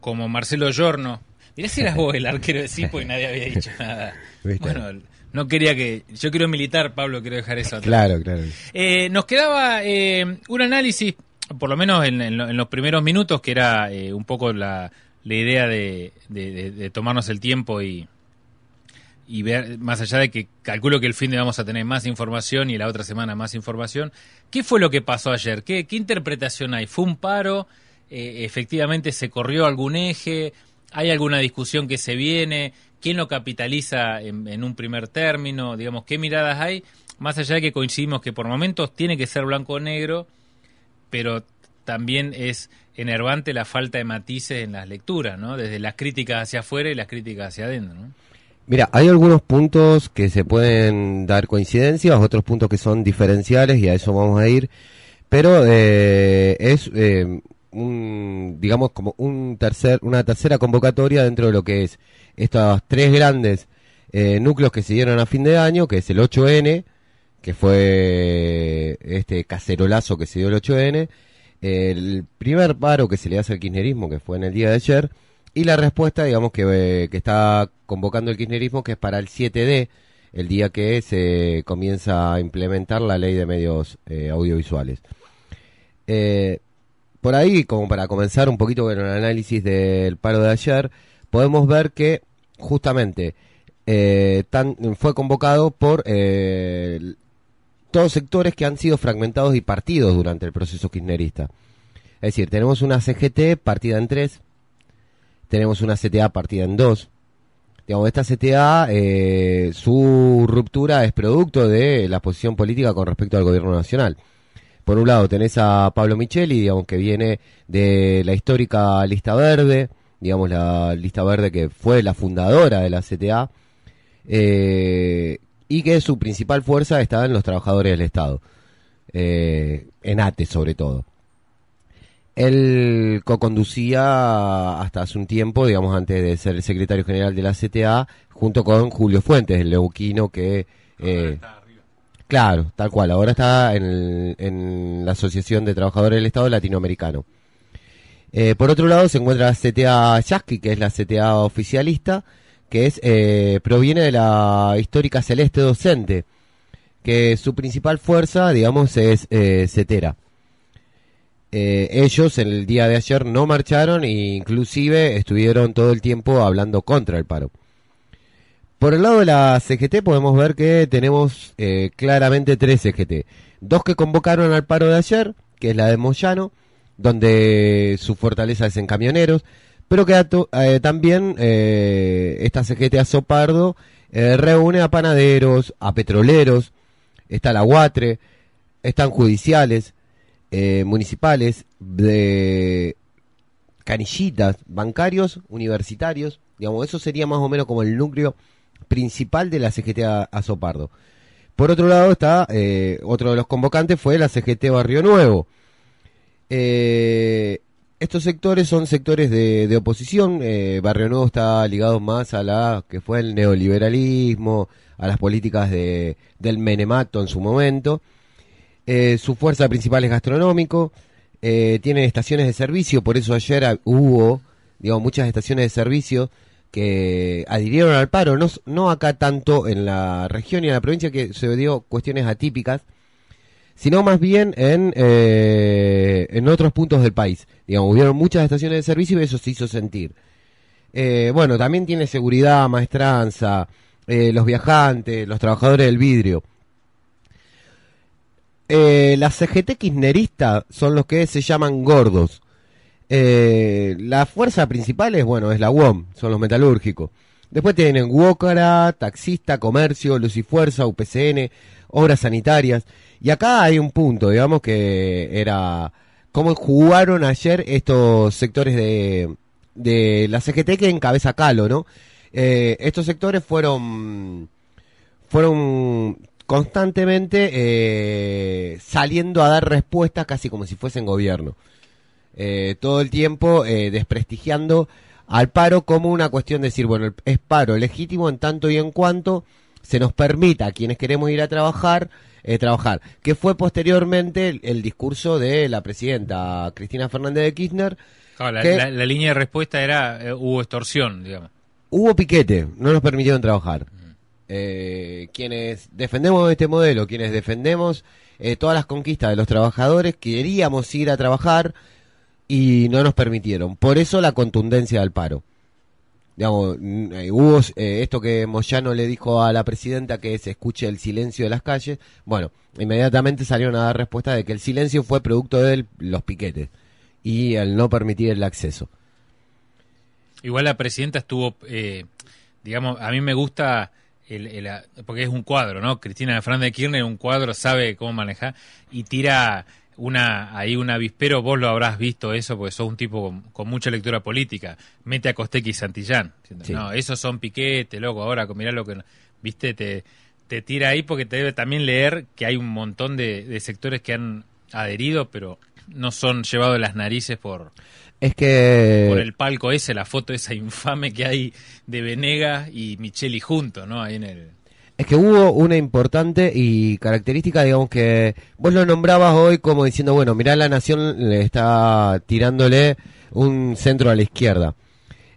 como Marcelo Jorno. Mirá si eras vos el arquero de Cipo y nadie había dicho nada. Bueno, no quería que. Yo quiero militar, Pablo, quiero dejar eso Claro, eh, nos quedaba eh, un análisis, por lo menos en, los primeros minutos, que era eh, un poco la, idea de, tomarnos el tiempo y, y ver, más allá de que calculo que el fin de vamos a tener más información y la otra semana más información. ¿Qué fue lo que pasó ayer? ¿Qué, qué interpretación hay? ¿Fue un paro? Eh, efectivamente se corrió algún eje, hay alguna discusión que se viene, quién lo capitaliza en, un primer término, digamos, qué miradas hay, más allá de que coincidimos que por momentos tiene que ser blanco o negro, pero también es enervante la falta de matices en las lecturas, ¿no? Desde las críticas hacia afuera y las críticas hacia adentro, Mira, hay algunos puntos que se pueden dar coincidencias, otros puntos que son diferenciales y a eso vamos a ir, pero eh, es eh, un, digamos, como un tercer, una tercera convocatoria dentro de lo que es estos tres grandes eh, núcleos que se dieron a fin de año, que es el 8N, que fue este cacerolazo que se dio el 8N, el primer paro que se le hace al kirchnerismo, que fue en el día de ayer, y la respuesta, digamos, que, eh, está convocando el kirchnerismo, que es para el 7D, el día que se comienza a implementar la ley de medios eh, audiovisuales por ahí, como para comenzar un poquito con el análisis del paro de ayer, podemos ver que justamente eh, fue convocado por eh, todos sectores que han sido fragmentados y partidos durante el proceso kirchnerista. Es decir, tenemos una CGT partida en tres, tenemos una CTA partida en dos. Digamos, esta CTA, eh, su ruptura es producto de la posición política con respecto al gobierno nacional por un lado tenés a Pablo Micheli, digamos, que viene de la histórica Lista Verde, digamos, la Lista Verde que fue la fundadora de la CTA, eh, y que su principal fuerza estaba en los trabajadores del Estado, eh, en ATE sobre todo. Él co-conducía hasta hace un tiempo, digamos, antes de ser el secretario general de la CTA, junto con Julio Fuentes, el leuquino que... Eh, Claro, tal cual. Ahora está en, la Asociación de Trabajadores del Estado Latinoamericano. Eh, por otro lado se encuentra la CTA Yasky, que es la CTA oficialista, que es eh, proviene de la histórica Celeste Docente, que su principal fuerza, digamos, es eh, CETERA. ellos en el día de ayer no marcharon e inclusive estuvieron todo el tiempo hablando contra el paro. Por el lado de la CGT podemos ver que tenemos eh, claramente tres CGT. Dos que convocaron al paro de ayer, que es la de Moyano, donde su fortaleza es en camioneros, pero que eh, también eh, esta CGT a Sopardo reúne a panaderos, a petroleros, está la UATRE, están judiciales, municipales, de canillitas, bancarios, universitarios, digamos, eso sería más o menos como el núcleo principal de la CGT Azopardo. Por otro lado está, eh, otro de los convocantes fue la CGT Barrio Nuevo. Eh, estos sectores son sectores de, oposición. Eh, Barrio Nuevo está ligado más a la que fue el neoliberalismo, a las políticas del Menemato en su momento. su fuerza principal es gastronómico. tienen estaciones de servicio, por eso ayer hubo, digamos, muchas estaciones de servicio que adhirieron al paro, no, no acá tanto en la región y en la provincia que se dio cuestiones atípicas, sino más bien en, eh, en otros puntos del país. Digamos, hubieron muchas estaciones de servicio y eso se hizo sentir. Eh, bueno, también tiene seguridad, maestranza, eh, los viajantes, los trabajadores del vidrio. la CGT kirchnerista son los que se llaman gordos. Eh, la fuerza principal es, bueno, es la UOM, son los metalúrgicos. Después tienen Huócara, Taxista, Comercio, Lucifuerza, UPCN, Obras Sanitarias. Y acá hay un punto, digamos, que era cómo jugaron ayer estos sectores de, la CGT que encabeza Calo, ¿no? Eh, estos sectores fueron, fueron constantemente eh, saliendo a dar respuestas casi como si fuesen gobierno. Eh, todo el tiempo eh, desprestigiando al paro como una cuestión de decir, bueno, es paro legítimo en tanto y en cuanto se nos permita a quienes queremos ir a trabajar, eh, trabajar. Que fue posteriormente el, discurso de la presidenta Cristina Fernández de Kirchner. la, línea de respuesta era, hubo extorsión, digamos. Hubo piquete, no nos permitieron trabajar. quienes defendemos este modelo, quienes defendemos todas las conquistas de los trabajadores, queríamos ir a trabajar, y no nos permitieron. Por eso la contundencia del paro. Digamos, eh, hubo eh, esto que Moyano le dijo a la presidenta que se escuche el silencio de las calles. Bueno, inmediatamente salieron a dar respuesta de que el silencio fue producto de los piquetes y el no permitir el acceso. Igual la presidenta estuvo, eh, digamos, a mí me gusta, porque es un cuadro, ¿no? Cristina Fernández de Kirchner, un cuadro, sabe cómo manejar y tira una, ahí un avispero, vos lo habrás visto eso, porque sos un tipo con, mucha lectura política. Mete a Costequi y Santillán. No, esos son piquetes, loco, ahora mirá lo que... Viste, te, te tira ahí porque te debe también leer que hay un montón de, sectores que han adherido, pero no son llevados de las narices por... Es que... Por el palco ese, la foto esa infame que hay de Venegas y Micheli junto, ¿no? Ahí en el es que hubo una importante y característica, digamos que vos lo nombrabas hoy como diciendo, bueno, mirá, la nación le está tirándole un centro a la izquierda.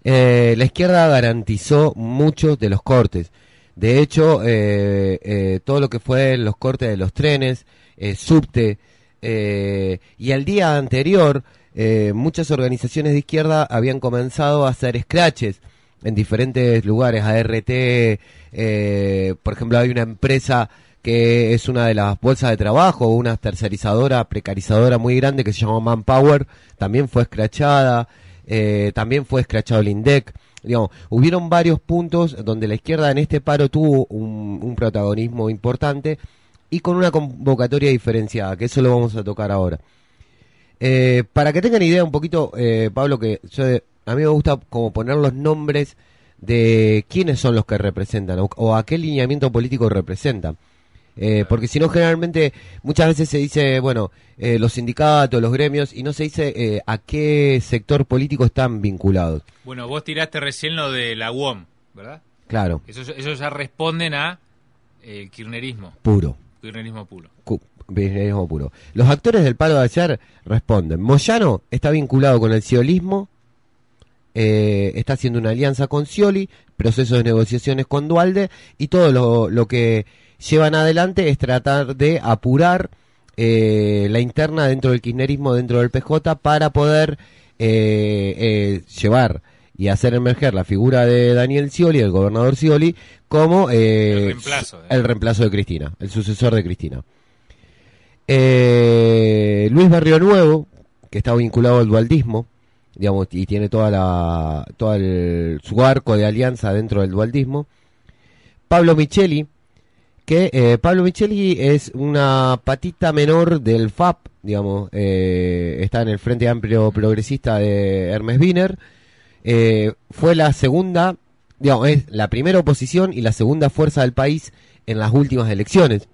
Eh, la izquierda garantizó muchos de los cortes. De hecho, eh, eh, todo lo que fue los cortes de los trenes, subte, y al día anterior, muchas organizaciones de izquierda habían comenzado a hacer scratches en diferentes lugares, ART, eh, por ejemplo, hay una empresa que es una de las bolsas de trabajo, una tercerizadora, precarizadora muy grande que se llama Manpower, también fue escrachada, eh, también fue escrachado el INDEC. Digamos, hubieron varios puntos donde la izquierda en este paro tuvo un, protagonismo importante y con una convocatoria diferenciada, que eso lo vamos a tocar ahora. Eh, para que tengan idea un poquito, Pablo, que yo a mí me gusta como poner los nombres de quiénes son los que representan o, a qué lineamiento político representan. Eh, porque si no, generalmente muchas veces se dice, bueno, eh, los sindicatos, los gremios, y no se dice eh, a qué sector político están vinculados. Bueno, vos tiraste recién lo de la UOM, ¿verdad? Claro. Esos, ya responden a el kirchnerismo. Puro. Kirchnerismo puro. puro. Los actores del paro de ayer responden. Moyano está vinculado con el ciolismo... Eh, está haciendo una alianza con Scioli, proceso de negociaciones con Dualde y todo lo, que llevan adelante es tratar de apurar eh, la interna dentro del kirchnerismo, dentro del PJ, para poder eh, llevar y hacer emerger la figura de Daniel Scioli, el gobernador Scioli, como el reemplazo, el, reemplazo, de Cristina, el sucesor de Cristina. Luis Barrio Nuevo, que está vinculado al dualdismo, digamos, y tiene toda la, todo su arco de alianza dentro del dualdismo. Pablo Micheli, que eh, Pablo Micheli es una patita menor del FAP, digamos, eh, está en el Frente Amplio Progresista de Hermes Biner, eh, fue la segunda, digamos, es la primera oposición y la segunda fuerza del país en las últimas elecciones.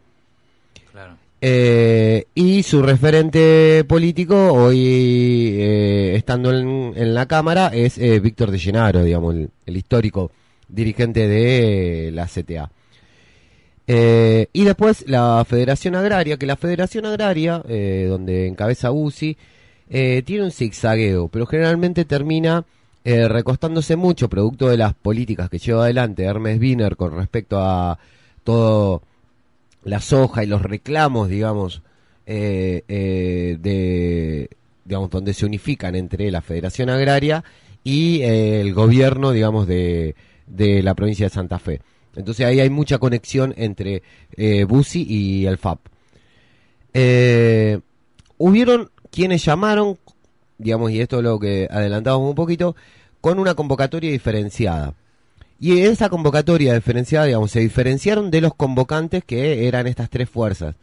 Eh, y su referente político, hoy eh, estando en, en, la Cámara, es eh, Víctor de Llenaro, digamos, el, histórico dirigente de la CTA. y después la Federación Agraria, que la Federación Agraria, donde encabeza UCI, tiene un zigzagueo, pero generalmente termina recostándose mucho producto de las políticas que lleva adelante Hermes Wiener con respecto a todo la soja y los reclamos, digamos, eh, eh, de, digamos, donde se unifican entre la Federación Agraria y eh, el gobierno, digamos, de, de, la provincia de Santa Fe. Entonces ahí hay mucha conexión entre Busi y el FAP. hubieron quienes llamaron, digamos, y esto es lo que adelantamos un poquito, con una convocatoria diferenciada. Y esa convocatoria diferenciada, digamos, se diferenciaron de los convocantes que eran estas tres fuerzas.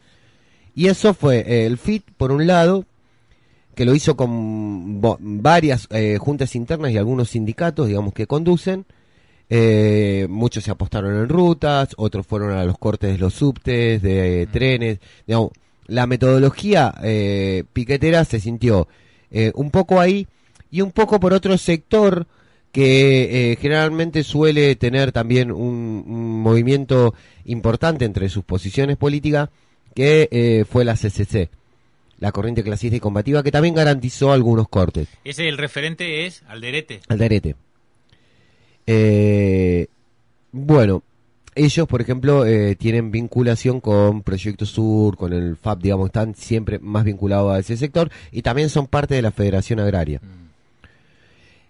Y eso fue eh, el FIT, por un lado, que lo hizo con varias eh, juntas internas y algunos sindicatos, digamos, que conducen. Eh, muchos se apostaron en rutas, otros fueron a los cortes de los subtes, de trenes. la metodología piquetera se sintió un poco ahí y un poco por otro sector que eh, generalmente suele tener también un, movimiento importante entre sus posiciones políticas, que eh, fue la CCC, la Corriente Clasista y Combativa, que también garantizó algunos cortes. Ese el referente es Alderete. Alderete. Eh, bueno, ellos, por ejemplo, tienen vinculación con Proyecto Sur, con el FAP, digamos, están siempre más vinculados a ese sector y también son parte de la Federación Agraria. Mm.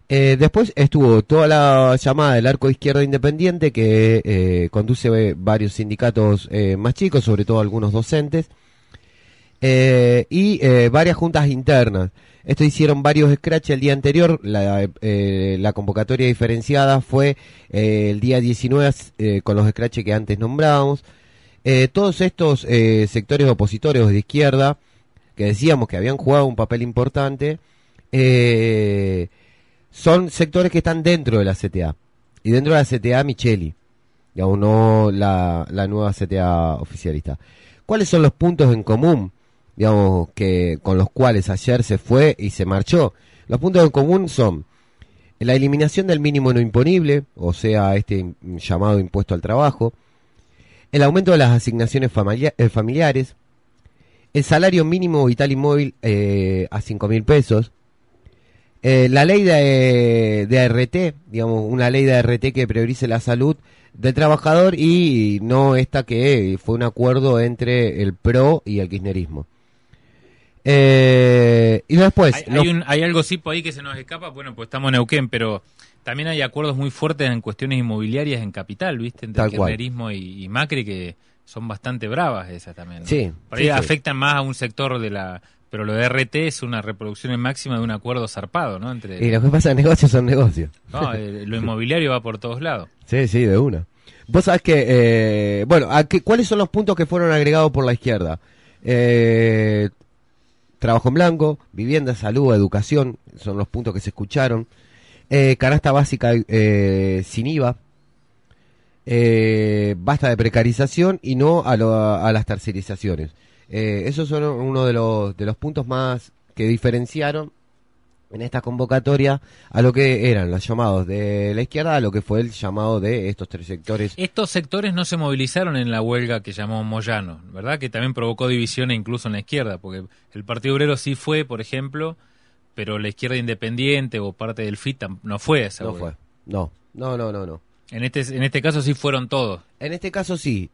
Eh, después estuvo toda la llamada del arco izquierdo independiente que eh, conduce varios sindicatos eh, más chicos, sobre todo algunos docentes, y varias juntas internas. Esto hicieron varios scratches el día anterior, la, convocatoria diferenciada fue el día 19 con los scratches que antes nombrábamos. todos estos sectores opositores de izquierda, que decíamos que habían jugado un papel importante, son sectores que están dentro de la CTA. Y dentro de la CTA Micheli, y aún no la, nueva CTA oficialista. ¿Cuáles son los puntos en común, digamos, que con los cuales ayer se fue y se marchó? Los puntos en común son la eliminación del mínimo no imponible, o sea, este llamado impuesto al trabajo, el aumento de las asignaciones eh, familiares, el salario mínimo vital y móvil eh, a 5 mil pesos, eh, la ley de, de, ART, digamos, una ley de ART que priorice la salud del trabajador y no esta que fue un acuerdo entre el PRO y el kirchnerismo. Eh, y después... Hay, algo sí ahí que se nos escapa, bueno, pues estamos en Neuquén, pero también hay acuerdos muy fuertes en cuestiones inmobiliarias en Capital, ¿viste? Entre el kirchnerismo y, Macri que son bastante bravas esas también. Sí. Por afectan más a un sector de la pero lo de RT es una reproducción en máxima de un acuerdo zarpado, ¿no? Entre... Y lo que pasa en negocios son negocios. No, eh, lo inmobiliario va por todos lados. Sí, sí, de una. Vos sabés que, eh, bueno, ¿cuáles son los puntos que fueron agregados por la izquierda? Eh, trabajo en blanco, vivienda, salud, educación, son los puntos que se escucharon. canasta básica sin IVA, basta de precarización y no a, a las tercerizaciones. Eh, esos son uno de los, de los puntos más que diferenciaron en esta convocatoria a lo que eran los llamados de la izquierda, a lo que fue el llamado de estos tres sectores. Estos sectores no se movilizaron en la huelga que llamó Moyano, ¿verdad? Que también provocó división incluso en la izquierda, porque el Partido Obrero sí fue, por ejemplo, pero la izquierda independiente o parte del FIT no fue esa. No fue, no, no, no, no, no. En este, en este caso sí fueron todos. En este caso sí,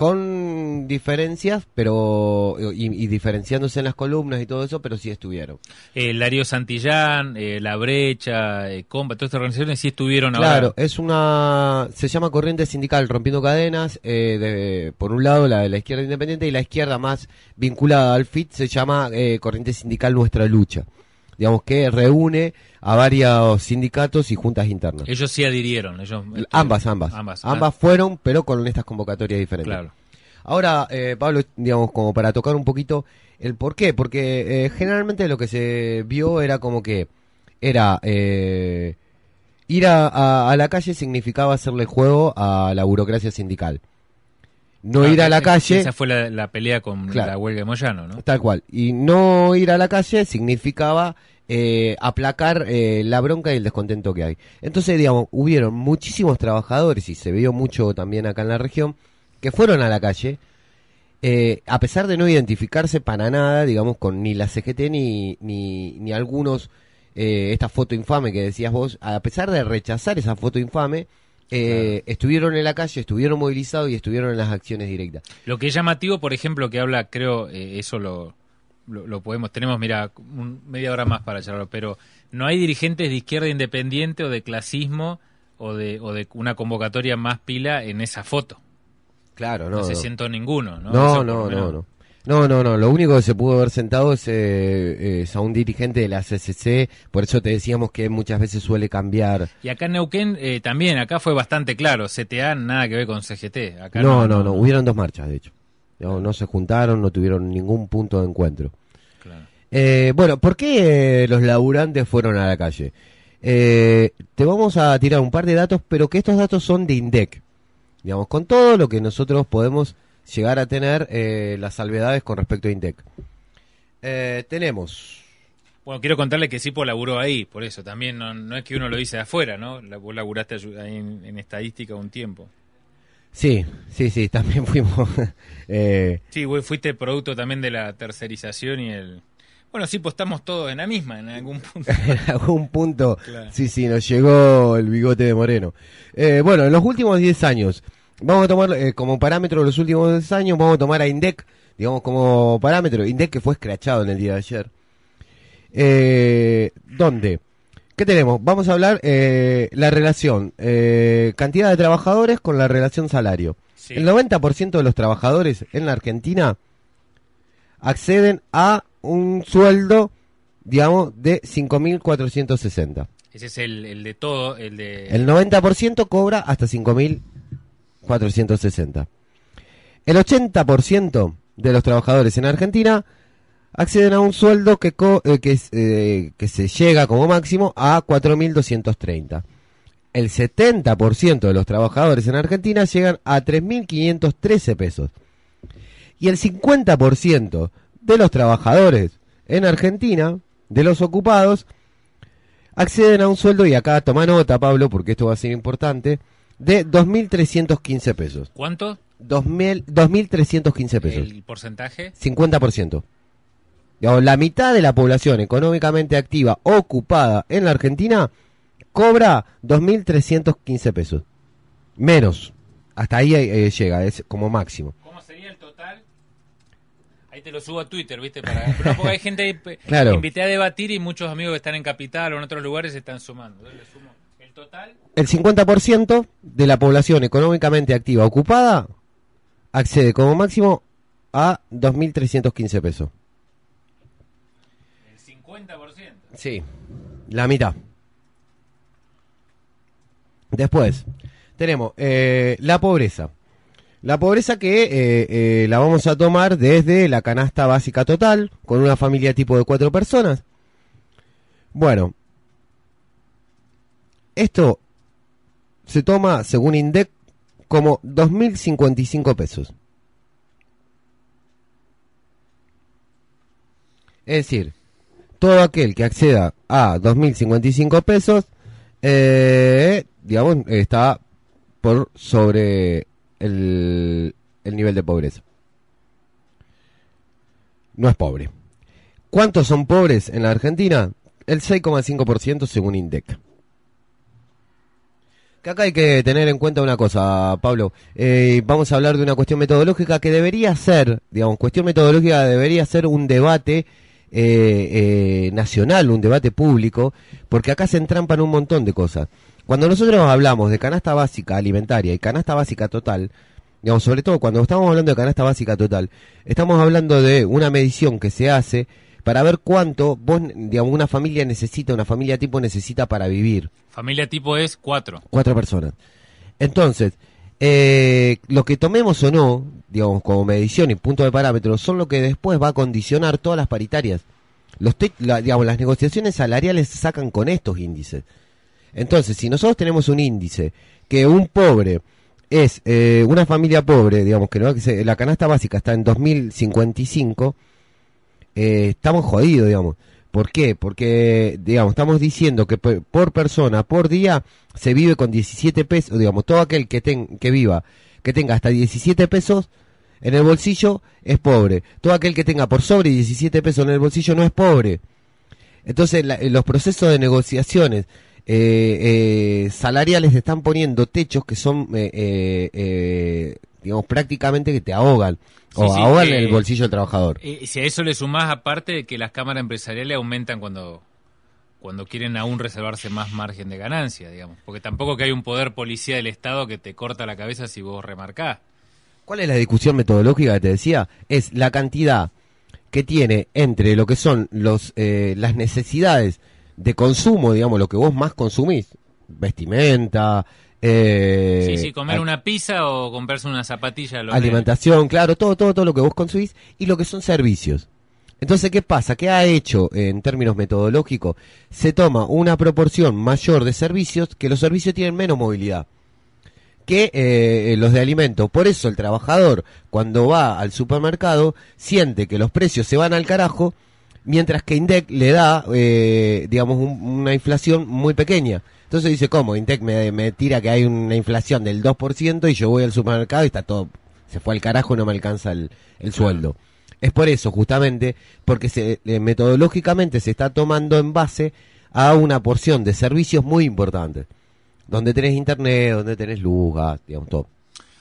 con diferencias, pero y, diferenciándose en las columnas y todo eso, pero sí estuvieron. El eh, Lario Santillán, eh, La Brecha, eh, Comba, todas estas organizaciones sí estuvieron claro, ahora. Claro, es una se llama corriente sindical rompiendo cadenas, eh, por un lado la de la izquierda independiente y la izquierda más vinculada al FIT se llama corriente sindical Nuestra Lucha digamos que reúne a varios sindicatos y juntas internas. Ellos sí adhirieron, ellos este, ambas, ambas, ambas, fueron, pero con estas convocatorias diferentes. Claro. Ahora, eh, Pablo, digamos, como para tocar un poquito el por qué, porque eh, generalmente lo que se vio era como que era eh, ir a, la calle significaba hacerle juego a la burocracia sindical no ah, ir a e- la e- calle. Esa fue la, pelea con la huelga de Moyano, ¿no? Tal cual. Y no ir a la calle significaba eh, aplacar eh, la bronca y el descontento que hay. Entonces, digamos, hubieron muchísimos trabajadores, y se vio mucho también acá en la región, que fueron a la calle, eh, a pesar de no identificarse para nada, digamos, con ni la CGT ni, ni, ni algunos, esta foto infame que decías vos, a pesar de rechazar esa foto infame, eh, estuvieron en la calle, estuvieron movilizados y estuvieron en las acciones directas. Lo que es llamativo, por ejemplo, que habla, creo, eh, eso lo, lo, podemos, tenemos, mira, media hora más para charlar, pero no hay dirigentes de izquierda independiente o de clasismo o de, o de una convocatoria más pila en esa foto. Claro, no. No se siento ninguno, ¿no? No, no, no, no. No, no, no. Lo único que se pudo haber sentado es, eh, a un dirigente de la CCC. Por eso te decíamos que muchas veces suele cambiar. Y acá en Neuquén eh, también, acá fue bastante claro. CTA nada que ver con CGT. no, no, no, Hubieron dos marchas, de hecho. No, se juntaron, no tuvieron ningún punto de encuentro. Eh, bueno, ¿por qué los laburantes fueron a la calle? te vamos a tirar un par de datos, pero que estos datos son de INDEC. Digamos, con todo lo que nosotros podemos llegar a tener eh, las salvedades con respecto a Intec. Eh, tenemos. Bueno, quiero contarle que Sipo laburó ahí, por eso también no, es que uno lo dice de afuera, ¿no? Vos laburaste ahí en, estadística un tiempo. Sí, sí, sí, también fuimos. eh... Sí, fuiste producto también de la tercerización y el. Bueno, sí, pues estamos todos en la misma, en algún punto. en algún punto, sí, sí, nos llegó el bigote de Moreno. Eh, bueno, en los últimos 10 años, Vamos a tomar eh, como parámetro los últimos años, vamos a tomar a INDEC, digamos como parámetro. INDEC que fue escrachado en el día de ayer. Eh, ¿Dónde? ¿Qué tenemos? Vamos a hablar eh, la relación eh, cantidad de trabajadores con la relación salario. El 90% de los trabajadores en la Argentina acceden a un sueldo, digamos, de 5.460. Ese es el, de todo, el de... El 90% cobra hasta 5.000 460. El 80% de los trabajadores en Argentina acceden a un sueldo que, eh, eh, que, se llega como máximo a 4.230. El 70% de los trabajadores en Argentina llegan a 3.513 pesos. Y el 50% de los trabajadores en Argentina, de los ocupados, acceden a un sueldo, y acá toma nota Pablo, porque esto va a ser importante, de 2.315 pesos. ¿Cuánto? trescientos 2.315 pesos. ¿El porcentaje? 50%. La mitad de la población económicamente activa ocupada en la Argentina cobra 2.315 pesos. Menos. Hasta ahí eh, eh, llega, es como máximo. ¿Cómo sería el total? Ahí te lo subo a Twitter, ¿viste? Para... porque hay gente invité a debatir y muchos amigos que están en Capital o en otros lugares se están sumando. le sumo el 50% de la población económicamente activa ocupada accede como máximo a 2.315 pesos. ¿El 50%? Sí, la mitad. Después, tenemos eh, la pobreza. La pobreza que eh, eh, la vamos a tomar desde la canasta básica total, con una familia tipo de cuatro personas. Bueno, esto se toma, según INDEC, como 2.055 pesos. Es decir, todo aquel que acceda a 2.055 pesos, eh, digamos, está por sobre el, el nivel de pobreza. No es pobre. ¿Cuántos son pobres en la Argentina? El 6,5% según INDEC. Que acá hay que tener en cuenta una cosa, Pablo. Eh, vamos a hablar de una cuestión metodológica que debería ser, digamos, cuestión metodológica debería ser un debate eh, eh, nacional, un debate público, porque acá se entrampan un montón de cosas. Cuando nosotros hablamos de canasta básica alimentaria y canasta básica total, digamos, sobre todo cuando estamos hablando de canasta básica total, estamos hablando de una medición que se hace para ver cuánto vos, una familia necesita, una familia tipo necesita para vivir. Familia tipo es cuatro. Cuatro personas. Entonces, eh, lo que tomemos o no, digamos, como medición y punto de parámetro, son lo que después va a condicionar todas las paritarias. Los digamos, las negociaciones salariales se sacan con estos índices. Entonces, si nosotros tenemos un índice que un pobre es eh, una familia pobre, digamos que no, la canasta básica está en 2055, eh, estamos jodidos, digamos. ¿Por qué? Porque, digamos, estamos diciendo que por persona, por día, se vive con 17 pesos, digamos, todo aquel que, ten, que viva, que tenga hasta 17 pesos en el bolsillo, es pobre. Todo aquel que tenga por sobre 17 pesos en el bolsillo no es pobre. Entonces, los procesos de negociaciones eh, eh, salariales están poniendo techos que son eh, eh digamos, prácticamente que te ahogan o ahogan el bolsillo del trabajador. Eh, y si a eso le sumás, aparte de que las cámaras empresariales aumentan cuando, cuando quieren aún reservarse más margen de ganancia, digamos, porque tampoco que hay un poder policía del Estado que te corta la cabeza si vos remarcás. ¿Cuál es la discusión metodológica que te decía? Es la cantidad que tiene entre lo que son los, eh, las necesidades de consumo, digamos, lo que vos más consumís, vestimenta, eh, sí, sí, comer una pizza o comprarse una zapatilla. alimentación, claro, todo, todo, todo lo que vos consumís y lo que son servicios. Entonces, ¿qué pasa? ¿Qué ha hecho eh, en términos metodológicos? Se toma una proporción mayor de servicios que los servicios tienen menos movilidad que eh, los de alimentos. Por eso el trabajador, cuando va al supermercado, siente que los precios se van al carajo, mientras que INDEC le da, eh, digamos, una inflación muy pequeña. Entonces dice, ¿cómo? Intec me, tira que hay una inflación del 2% y yo voy al supermercado y está todo, se fue al carajo, y no me alcanza el, sueldo. Es por eso, justamente, porque se, eh, metodológicamente se está tomando en base a una porción de servicios muy importante, donde tenés internet, donde tenés luz, digamos, todo.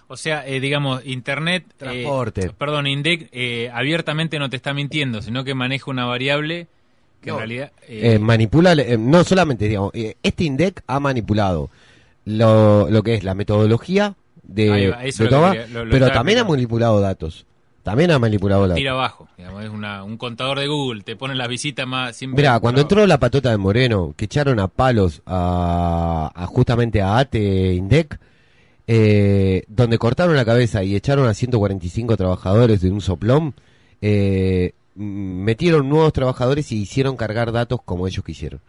O sea, eh, digamos, Internet... Eh, Transporte. perdón, INDEC abiertamente no te está mintiendo, sino que maneja una variable que no, en realidad. Eh, eh, manipula, eh, no solamente, digamos, este INDEC ha manipulado lo, que es la metodología de, pero también ha manipulado datos. También ha manipulado datos. Tira abajo, es un contador de Google, te pone las visitas más. Siempre Mira, cuando entró la patota de Moreno, que echaron a palos a, justamente a ATE INDEC. donde cortaron la cabeza y echaron a 145 trabajadores de un soplón, eh, metieron nuevos trabajadores y hicieron cargar datos como ellos quisieron.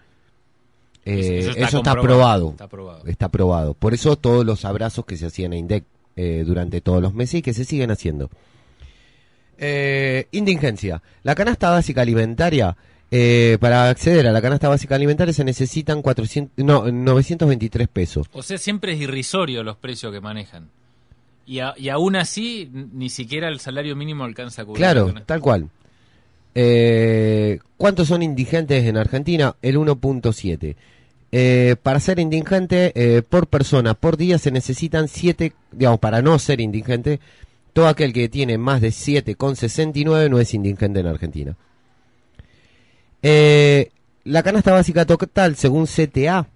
eso eh, está, aprobado. está, aprobado. Por eso todos los abrazos que se hacían a INDEC eh, durante todos los meses y que se siguen haciendo. Eh, indigencia. La canasta básica alimentaria. para acceder a la canasta básica alimentaria se necesitan 400, no, 923 pesos. O sea, siempre es irrisorio los precios que manejan. Y, y aún así, ni siquiera el salario mínimo alcanza a cubrir. Claro, tal cual. Eh, ¿Cuántos son indigentes en Argentina? El 1.7. Eh, para ser indigente eh, por persona, por día se necesitan 7, digamos, para no ser indigente, todo aquel que tiene más de 7,69 no es indigente en Argentina. la canasta básica total, según CTA,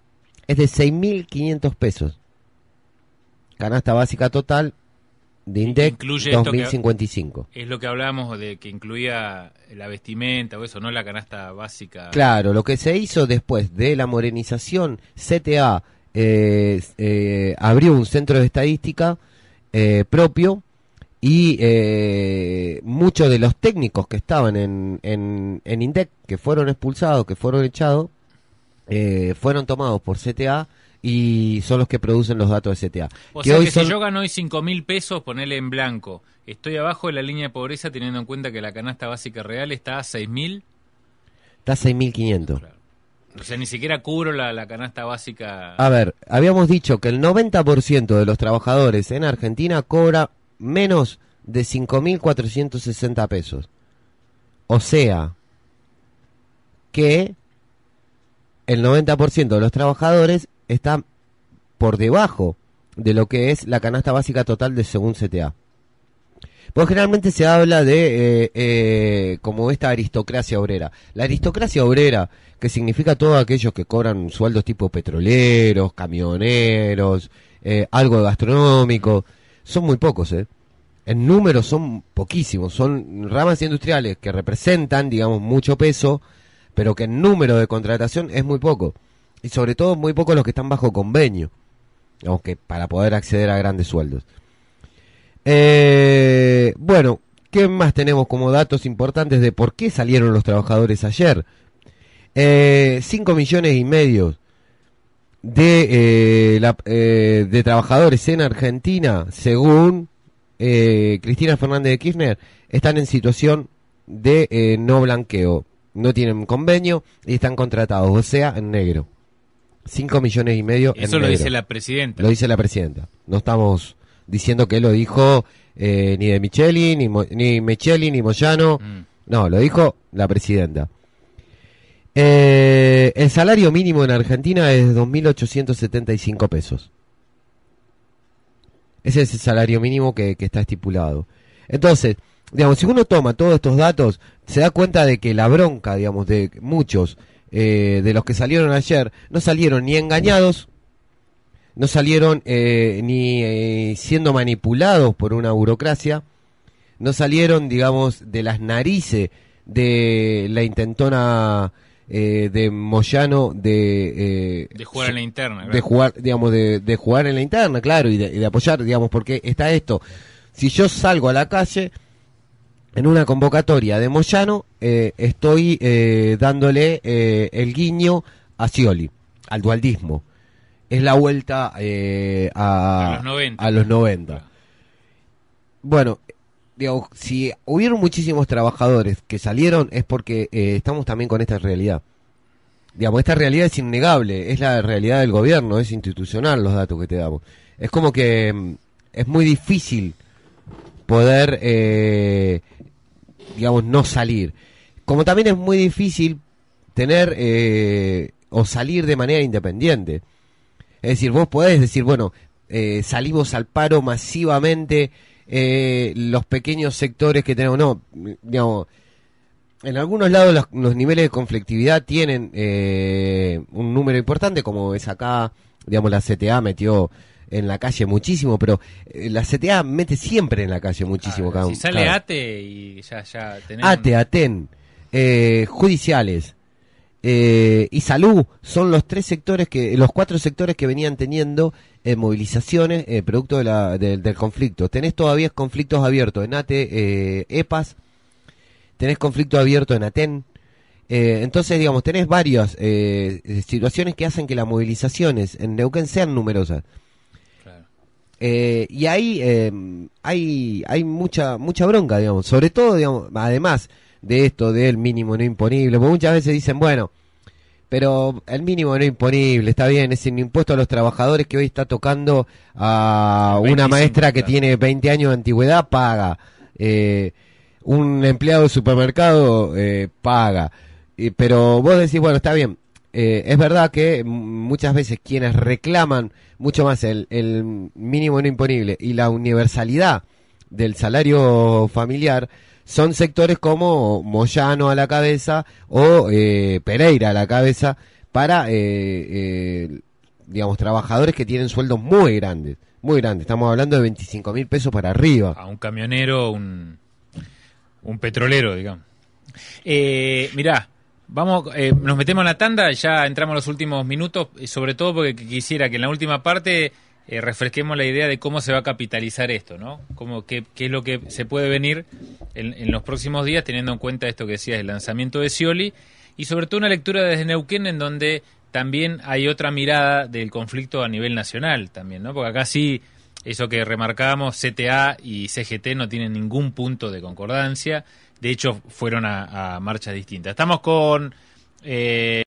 es de 6.500 pesos. Canasta básica total de INDEC 2055. es lo que hablábamos de que incluía la vestimenta o eso, no la canasta básica. Claro, lo que se hizo después de la morenización, CTA eh, eh, abrió un centro de estadística eh, propio y muchos de los técnicos que estaban en, en, en INDEC, que fueron expulsados, que fueron echados, fueron tomados por CTA y son los que producen los datos de STA. O sea que si yo gano hoy 5 mil pesos, ponele en blanco, estoy abajo de la línea de pobreza teniendo en cuenta que la canasta básica real está a 6.000. mil. Está a 6.500. O sea, ni siquiera cubro la, la, canasta básica. A ver, habíamos dicho que el 90% de los trabajadores en Argentina cobra menos de 5.460 pesos. O sea, que el 90% de los trabajadores está por debajo de lo que es la canasta básica total de según CTA. Pues generalmente se habla de eh, eh, como esta aristocracia obrera. La aristocracia obrera, que significa todos aquellos que cobran sueldos tipo petroleros, camioneros, eh, algo gastronómico, son muy pocos, En números son poquísimos, son ramas industriales que representan, digamos, mucho peso, pero que en número de contratación es muy poco y sobre todo muy pocos los que están bajo convenio, aunque para poder acceder a grandes sueldos. Eh, bueno, ¿qué más tenemos como datos importantes de por qué salieron los trabajadores ayer? 5 eh, millones y medio de, eh, la, de trabajadores en Argentina, según Cristina Fernández de Kirchner, están en situación de no blanqueo. No tienen convenio y están contratados, o sea, en negro. 5 millones y medio. Eso lo dice la presidenta. Lo dice la presidenta. No estamos diciendo que lo dijo eh, ni de Micheli, ni, ni Micheli, ni Moyano. Mm. No, lo dijo la presidenta. Eh, el salario mínimo en Argentina es 2.875 pesos. Ese es el salario mínimo que, que está estipulado. Entonces, digamos, si uno toma todos estos datos, se da cuenta de que la bronca, digamos, de muchos eh, de los que salieron ayer no salieron ni engañados, no salieron eh, ni eh, siendo manipulados por una burocracia, no salieron, digamos, de las narices de la intentona de Moyano de... jugar en la interna. De jugar, digamos, de, jugar en la interna, claro, y de, y de, apoyar, digamos, porque está esto. Si yo salgo a la calle en una convocatoria de Moyano eh, estoy eh, dándole eh, el guiño a Scioli, al dualdismo. Es la vuelta a, los 90. Bueno, digo, si hubieron muchísimos trabajadores que salieron es porque estamos también con esta realidad. Digamos, esta realidad es innegable, es la realidad del gobierno, es institucional los datos que te damos. Es como que mm, es muy difícil poder digamos, no salir. Como también es muy difícil tener eh, o salir de manera independiente. Es decir, vos podés decir, bueno, eh, salimos al paro masivamente eh, los pequeños sectores que tenemos. No, digamos, en algunos lados los, los niveles de conflictividad tienen un número importante, como es acá, digamos, la CTA metió en la calle muchísimo, pero eh, la CTA mete siempre en la calle muchísimo. si sale ATE y ya, tenemos... ATE, ATEN, eh, judiciales eh, y salud son los tres sectores que, los cuatro sectores que venían teniendo movilizaciones producto del conflicto. Tenés todavía conflictos abiertos en ATE, EPAS, tenés conflicto abierto en ATEN. entonces, digamos, tenés varias situaciones que hacen que las movilizaciones en Neuquén sean numerosas. Eh, y ahí eh, hay, hay mucha, mucha bronca, digamos. Sobre todo, además de esto del mínimo no imponible, porque muchas veces dicen, bueno, pero el mínimo no imponible, está bien, es el impuesto a los trabajadores que hoy está tocando a una maestra que tiene 20 años de antigüedad, paga. Eh, un empleado de supermercado, paga. pero vos decís, bueno, está bien, eh, es verdad que muchas veces quienes reclaman mucho más el, mínimo no imponible y la universalidad del salario familiar son sectores como Moyano a la cabeza o eh, Pereira a la cabeza para, eh, digamos, trabajadores que tienen sueldos muy grandes, muy grandes. Estamos hablando de 25 mil pesos para arriba. A un camionero, un, un petrolero, digamos. mirá, Vamos, eh, nos metemos en la tanda, ya entramos los últimos minutos, eh, sobre todo porque quisiera que en la última parte eh, refresquemos la idea de cómo se va a capitalizar esto, ¿no? qué, es lo que se puede venir en, los próximos días, teniendo en cuenta esto que decías, el lanzamiento de Scioli, y sobre todo una lectura desde Neuquén en donde también hay otra mirada del conflicto a nivel nacional también, ¿no? Porque acá sí, eso que remarcábamos, CTA y CGT no tienen ningún punto de concordancia, de hecho fueron a, a marchas distintas. Estamos con eh,